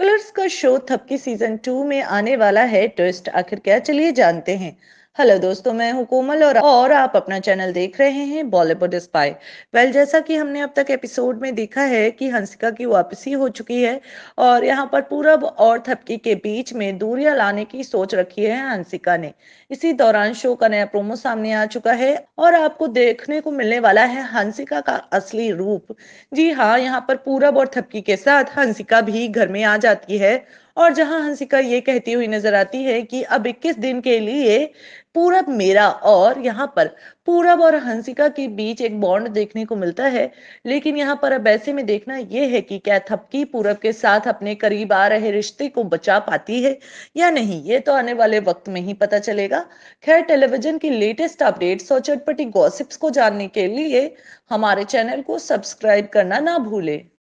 colours का show थपकी season two में आने वाला है ट्विस्ट आखिर क्या चलिए जानते हैं हेलो दोस्तों मैं हूं कोमल और और आप अपना चैनल देख रहे हैं बॉलीवुड स्पाई वेल जैसा कि हमने अब तक एपिसोड में देखा है कि हंसिका की वापसी हो चुकी है और यहां पर पूरब और थपकी के बीच में दूरियां लाने की सोच रखी है हंसिका ने इसी दौरान शो का नया प्रोमो सामने आ चुका है और आपको देखने को मिलने वाला है हंसिका का असली रूप जी हाँ यहाँ पर पूरब और थपकी के साथ हंसिका भी घर में आ जाती है और जहां हंसिका ये कहती हुई नजर आती है कि अब 21 दिन के लिए पूरब मेरा और यहाँ पर पूरब और हंसिका के बीच एक बॉन्ड देखने को मिलता है लेकिन यहाँ पर अब ऐसे में देखना यह है कि क्या थपकी पूरब के साथ अपने करीब आ रहे रिश्ते को बचा पाती है या नहीं ये तो आने वाले वक्त में ही पता चलेगा खैर टेलीविजन की लेटेस्ट अपडेट्स और चटपटी गॉसिप्स को जानने के लिए हमारे चैनल को सब्सक्राइब करना ना भूले